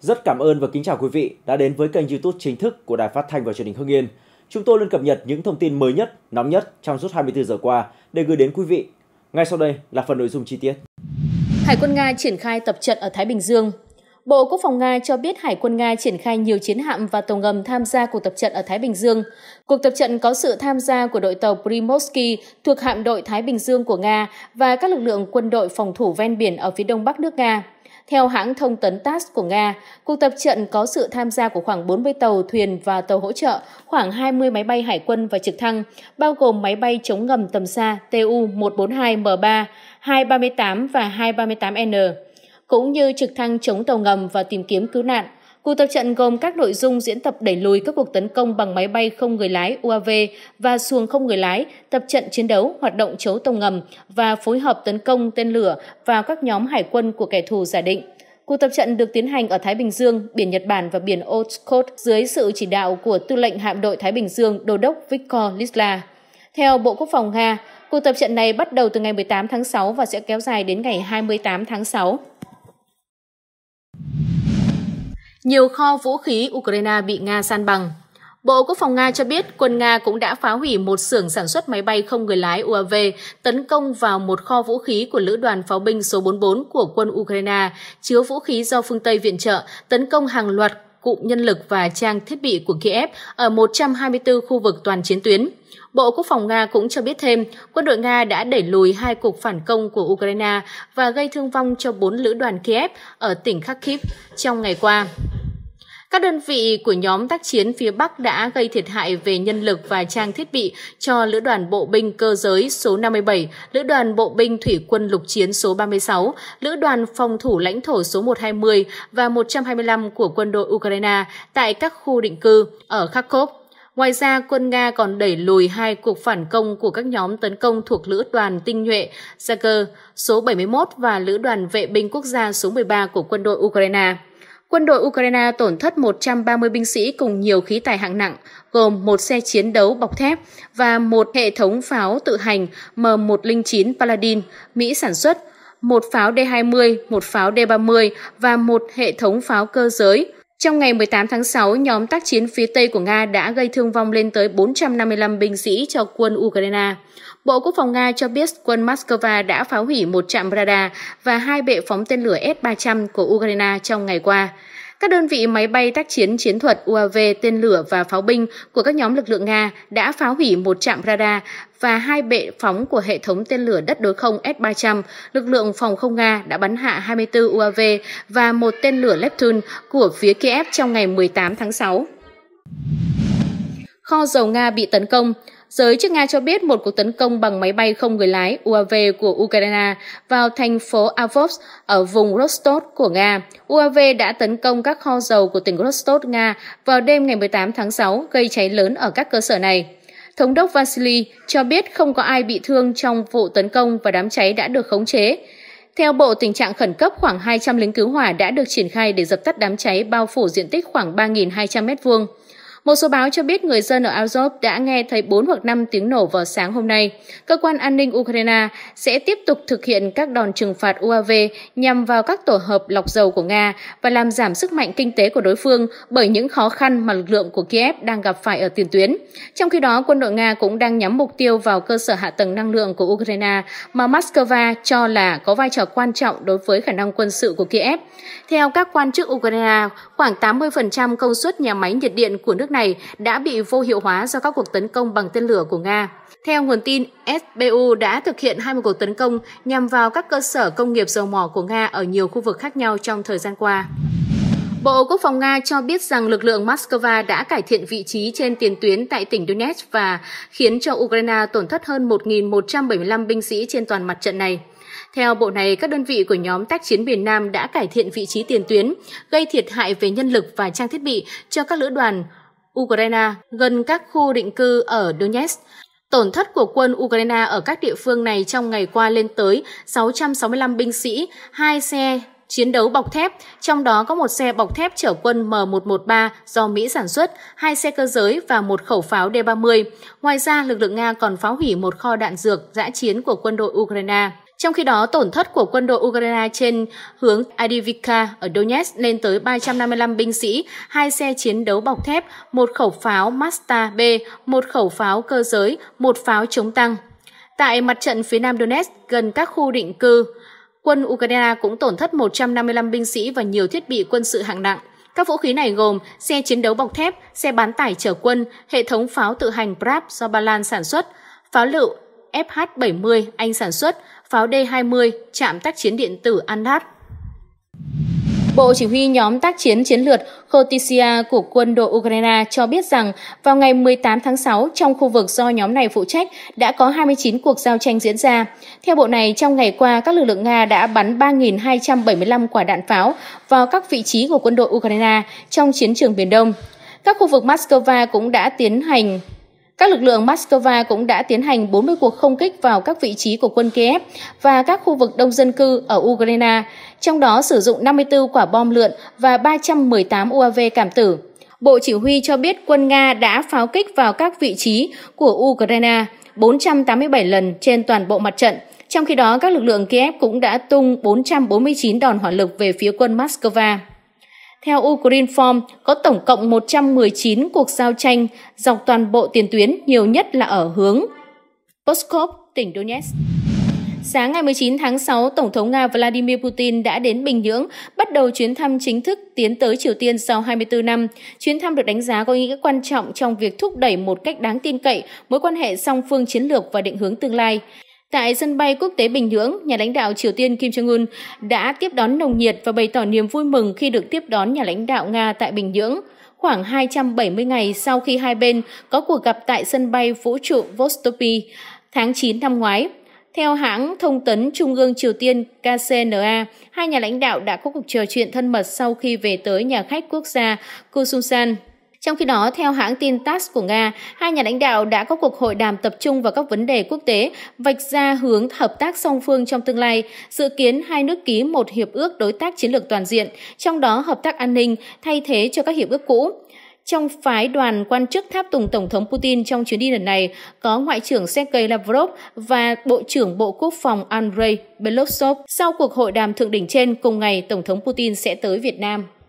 Rất cảm ơn và kính chào quý vị đã đến với kênh YouTube chính thức của Đài Phát thanh và Truyền hình Hưng Yên. Chúng tôi luôn cập nhật những thông tin mới nhất, nóng nhất trong suốt 24 giờ qua để gửi đến quý vị. Ngay sau đây là phần nội dung chi tiết. Hải quân Nga triển khai tập trận ở Thái Bình Dương. Bộ Quốc phòng Nga cho biết Hải quân Nga triển khai nhiều chiến hạm và tàu ngầm tham gia cuộc tập trận ở Thái Bình Dương. Cuộc tập trận có sự tham gia của đội tàu Primorsky thuộc hạm đội Thái Bình Dương của Nga và các lực lượng quân đội phòng thủ ven biển ở phía đông bắc nước Nga. Theo hãng thông tấn TASS của Nga, cuộc tập trận có sự tham gia của khoảng 40 tàu, thuyền và tàu hỗ trợ, khoảng 20 máy bay hải quân và trực thăng, bao gồm máy bay chống ngầm tầm xa Tu-142M3, 238 và 238N, cũng như trực thăng chống tàu ngầm và tìm kiếm cứu nạn – Cuộc tập trận gồm các nội dung diễn tập đẩy lùi các cuộc tấn công bằng máy bay không người lái UAV và xuồng không người lái, tập trận chiến đấu, hoạt động chấu tàu ngầm và phối hợp tấn công tên lửa vào các nhóm hải quân của kẻ thù giả định. Cuộc tập trận được tiến hành ở Thái Bình Dương, biển Nhật Bản và biển Okhotsk dưới sự chỉ đạo của Tư lệnh Hạm đội Thái Bình Dương Đô đốc Viktor Lisla. Theo Bộ Quốc phòng Nga, cuộc tập trận này bắt đầu từ ngày 18 tháng 6 và sẽ kéo dài đến ngày 28 tháng 6. nhiều kho vũ khí Ukraine bị Nga san bằng. Bộ Quốc phòng Nga cho biết quân Nga cũng đã phá hủy một xưởng sản xuất máy bay không người lái UAV tấn công vào một kho vũ khí của Lữ đoàn Pháo binh số 44 của quân Ukraine, chứa vũ khí do phương Tây viện trợ, tấn công hàng loạt cụm nhân lực và trang thiết bị của Kiev ở 124 khu vực toàn chiến tuyến. Bộ Quốc phòng Nga cũng cho biết thêm, quân đội Nga đã đẩy lùi hai cuộc phản công của Ukraine và gây thương vong cho bốn lữ đoàn Kiev ở tỉnh Kharkiv trong ngày qua. Các đơn vị của nhóm tác chiến phía Bắc đã gây thiệt hại về nhân lực và trang thiết bị cho Lữ đoàn Bộ binh Cơ giới số 57, Lữ đoàn Bộ binh Thủy quân Lục chiến số 36, Lữ đoàn Phòng thủ lãnh thổ số 120 và 125 của quân đội Ukraine tại các khu định cư ở Kharkov, Ngoài ra, quân Nga còn đẩy lùi hai cuộc phản công của các nhóm tấn công thuộc Lữ đoàn Tinh nhuệ Zaker số 71 và Lữ đoàn Vệ binh Quốc gia số 13 của quân đội Ukraine. Quân đội Ukraine tổn thất 130 binh sĩ cùng nhiều khí tài hạng nặng, gồm một xe chiến đấu bọc thép và một hệ thống pháo tự hành M109 Paladin Mỹ sản xuất, một pháo D-20, một pháo D-30 và một hệ thống pháo cơ giới. Trong ngày 18 tháng 6, nhóm tác chiến phía Tây của Nga đã gây thương vong lên tới 455 binh sĩ cho quân Ukraine. Bộ Quốc phòng Nga cho biết quân Moscow đã phá hủy một trạm radar và hai bệ phóng tên lửa S-300 của Ukraine trong ngày qua. Các đơn vị máy bay tác chiến chiến thuật UAV, tên lửa và pháo binh của các nhóm lực lượng Nga đã phá hủy một trạm radar và hai bệ phóng của hệ thống tên lửa đất đối không S-300. Lực lượng phòng không Nga đã bắn hạ 24 UAV và một tên lửa Neptune của phía Kiev trong ngày 18 tháng 6. Kho dầu Nga bị tấn công Giới chức Nga cho biết một cuộc tấn công bằng máy bay không người lái UAV của Ukraine vào thành phố Avos ở vùng Rostov của Nga. UAV đã tấn công các kho dầu của tỉnh Rostov, Nga vào đêm ngày 18 tháng 6, gây cháy lớn ở các cơ sở này. Thống đốc Vasily cho biết không có ai bị thương trong vụ tấn công và đám cháy đã được khống chế. Theo Bộ Tình trạng Khẩn cấp, khoảng 200 lính cứu hỏa đã được triển khai để dập tắt đám cháy bao phủ diện tích khoảng 3.200 m2. Một số báo cho biết người dân ở Azov đã nghe thấy 4 hoặc 5 tiếng nổ vào sáng hôm nay. Cơ quan an ninh Ukraine sẽ tiếp tục thực hiện các đòn trừng phạt UAV nhằm vào các tổ hợp lọc dầu của Nga và làm giảm sức mạnh kinh tế của đối phương bởi những khó khăn mà lực lượng của Kiev đang gặp phải ở tiền tuyến. Trong khi đó, quân đội Nga cũng đang nhắm mục tiêu vào cơ sở hạ tầng năng lượng của Ukraine mà Moscow cho là có vai trò quan trọng đối với khả năng quân sự của Kiev. Theo các quan chức Ukraine, khoảng 80% công suất nhà máy nhiệt điện của nước nước này đã bị vô hiệu hóa do các cuộc tấn công bằng tên lửa của Nga. Theo nguồn tin, SBU đã thực hiện 20 cuộc tấn công nhằm vào các cơ sở công nghiệp dầu mỏ của Nga ở nhiều khu vực khác nhau trong thời gian qua. Bộ Quốc phòng Nga cho biết rằng lực lượng Moscow đã cải thiện vị trí trên tiền tuyến tại tỉnh Donetsk và khiến cho Ukraine tổn thất hơn 1.175 binh sĩ trên toàn mặt trận này. Theo bộ này, các đơn vị của nhóm tác chiến miền Nam đã cải thiện vị trí tiền tuyến, gây thiệt hại về nhân lực và trang thiết bị cho các lữ đoàn Ukraine gần các khu định cư ở Donetsk. Tổn thất của quân Ukraine ở các địa phương này trong ngày qua lên tới 665 binh sĩ, hai xe chiến đấu bọc thép, trong đó có một xe bọc thép chở quân M113 do Mỹ sản xuất, hai xe cơ giới và một khẩu pháo D-30. Ngoài ra, lực lượng Nga còn phá hủy một kho đạn dược dã chiến của quân đội Ukraine. Trong khi đó, tổn thất của quân đội Ukraine trên hướng Adivka ở Donetsk lên tới 355 binh sĩ, hai xe chiến đấu bọc thép, một khẩu pháo Masta B, một khẩu pháo cơ giới, một pháo chống tăng. Tại mặt trận phía nam Donetsk, gần các khu định cư, quân Ukraine cũng tổn thất 155 binh sĩ và nhiều thiết bị quân sự hạng nặng. Các vũ khí này gồm xe chiến đấu bọc thép, xe bán tải chở quân, hệ thống pháo tự hành Brab do Ba Lan sản xuất, pháo lựu FH-70 Anh sản xuất, pháo D-20, trạm tác chiến điện tử Andat. Bộ Chỉ huy nhóm tác chiến chiến lược Khotisia của quân đội Ukraine cho biết rằng vào ngày 18 tháng 6, trong khu vực do nhóm này phụ trách, đã có 29 cuộc giao tranh diễn ra. Theo bộ này, trong ngày qua, các lực lượng Nga đã bắn 3.275 quả đạn pháo vào các vị trí của quân đội Ukraine trong chiến trường Biển Đông. Các khu vực Moscow cũng đã tiến hành các lực lượng Moscow cũng đã tiến hành 40 cuộc không kích vào các vị trí của quân Kiev và các khu vực đông dân cư ở Ukraine, trong đó sử dụng 54 quả bom lượn và 318 UAV cảm tử. Bộ Chỉ huy cho biết quân Nga đã pháo kích vào các vị trí của Ukraine 487 lần trên toàn bộ mặt trận. Trong khi đó, các lực lượng Kiev cũng đã tung 449 đòn hỏa lực về phía quân Moscow. Theo Ukrinform, có tổng cộng 119 cuộc giao tranh dọc toàn bộ tiền tuyến, nhiều nhất là ở hướng Pskov, tỉnh Donetsk. Sáng ngày 19 tháng 6, Tổng thống Nga Vladimir Putin đã đến Bình Nhưỡng, bắt đầu chuyến thăm chính thức tiến tới Triều Tiên sau 24 năm. Chuyến thăm được đánh giá có ý nghĩa quan trọng trong việc thúc đẩy một cách đáng tin cậy mối quan hệ song phương chiến lược và định hướng tương lai. Tại sân bay quốc tế Bình Nhưỡng, nhà lãnh đạo Triều Tiên Kim Jong-un đã tiếp đón nồng nhiệt và bày tỏ niềm vui mừng khi được tiếp đón nhà lãnh đạo Nga tại Bình Nhưỡng khoảng 270 ngày sau khi hai bên có cuộc gặp tại sân bay vũ trụ Vostopi tháng 9 năm ngoái. Theo hãng thông tấn Trung ương Triều Tiên KCNA, hai nhà lãnh đạo đã có cuộc trò chuyện thân mật sau khi về tới nhà khách quốc gia Kusunsan trong khi đó, theo hãng tin TASS của Nga, hai nhà lãnh đạo đã có cuộc hội đàm tập trung vào các vấn đề quốc tế, vạch ra hướng hợp tác song phương trong tương lai, dự kiến hai nước ký một hiệp ước đối tác chiến lược toàn diện, trong đó hợp tác an ninh thay thế cho các hiệp ước cũ. Trong phái đoàn quan chức tháp tùng Tổng thống Putin trong chuyến đi lần này có Ngoại trưởng Sergei Lavrov và Bộ trưởng Bộ Quốc phòng Andrei Belosov. Sau cuộc hội đàm thượng đỉnh trên cùng ngày, Tổng thống Putin sẽ tới Việt Nam.